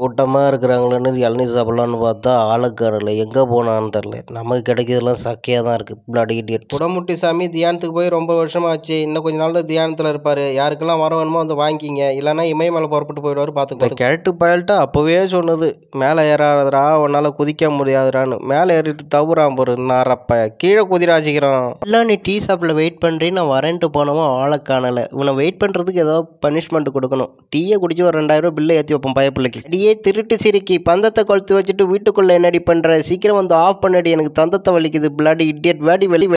கூட்டமாக இருக்கிறாங்களேன்னு இளநீர் சாப்பிட்லான்னு பார்த்தா ஆளை காணல எங்கே போனான்னு தெரில நமக்கு கிடைக்கிறதுலாம் சக்கையாக தான் இருக்குது பிளாடி இடியட் குடமுட்டி சாமி தியானத்துக்கு போய் ரொம்ப வருஷம் ஆச்சு இன்னும் கொஞ்சம் நாள் தியானத்தில் இருப்பார் யாருக்கெல்லாம் வர வேணுமோ வந்து வாங்கிக்கிங்க இல்லைனா இமயமலை புறப்பட்டு போயிடுவார் பார்த்துக்கலாம் கேட்டு பயல்ட்டு அப்போவே சொன்னது மேலே ஏறாதரா உன்னால் குதிக்க முடியாதுடான்னு மேலே ஏறிட்டு தவுறான் பொரு நாரப்ப கீழே குதிராசிக்கிறான் இல்லை நீ டீ ஷாப்பில் வெயிட் பண்ணுறேன் நான் வரேன்ட்டு போனவோ ஆளை காணலை இவனை வெயிட் பண்ணுறதுக்கு ஏதோ பனிஷ்மெண்ட் கொடுக்கணும் டீயை குடிச்சு ஒரு ரெண்டாயிரம் ரூபா பில்லை ஏற்றி வைப்போம் பயப்பிள்ளைக்கு அப்படியே திருட்டு சிரிக்கி பந்தத்தை கொளுத்து வச்சுட்டு வீட்டுக்குள்ளே என்னடி பண்ணுற சீக்கிரம் வந்து ஆஃப் பண்ணடி எனக்கு தந்தத்தை வலிக்குது பிளாடி இடியட் வேடி வெளி